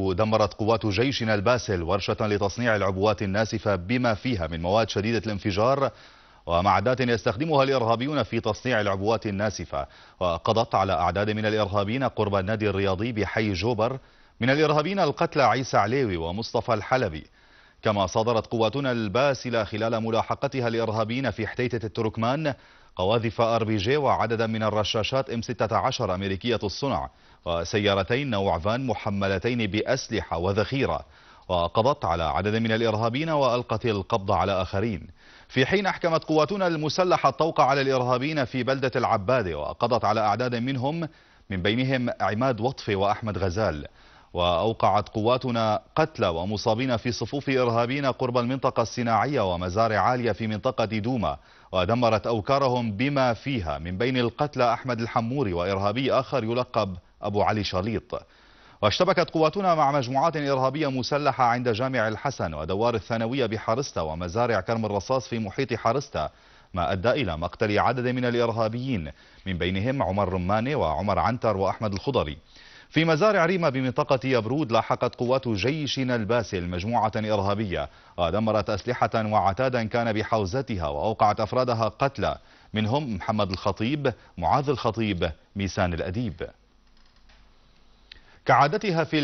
دمرت قوات جيشنا الباسل ورشة لتصنيع العبوات الناسفة بما فيها من مواد شديدة الانفجار ومعدات يستخدمها الإرهابيون في تصنيع العبوات الناسفة وقضت على أعداد من الإرهابيين قرب النادي الرياضي بحي جوبر من الإرهابيين القتلى عيسى عليوي ومصطفى الحلبي كما صادرت قواتنا الباسلة خلال ملاحقتها لإرهابيين في حتيتة التركمان قواذف ار بي جي وعددا من الرشاشات ام 16 امريكيه الصنع وسيارتين نوع فان محملتين باسلحه وذخيره وقضت على عدد من الارهابيين والقت القبض على اخرين في حين احكمت قواتنا المسلحه الطوق على الارهابيين في بلده العباده وقضت على اعداد منهم من بينهم عماد وطفي واحمد غزال وأوقعت قواتنا قتلى ومصابين في صفوف إرهابيين قرب المنطقة الصناعية ومزارع عالية في منطقة دوما ودمرت أوكارهم بما فيها من بين القتلى أحمد الحموري وإرهابي آخر يلقب أبو علي شليط واشتبكت قواتنا مع مجموعات إرهابية مسلحة عند جامع الحسن ودوار الثانوية بحارستا ومزارع كرم الرصاص في محيط حارستا ما أدى إلى مقتل عدد من الإرهابيين من بينهم عمر رماني وعمر عنتر وأحمد الخضري في مزارع ريما بمنطقة يبرود لاحقت قوات جيشنا الباسل مجموعة إرهابية ودمرت أسلحة وعتادا كان بحوزتها وأوقعت أفرادها قتلى منهم محمد الخطيب معاذ الخطيب ميسان الأديب كعادتها في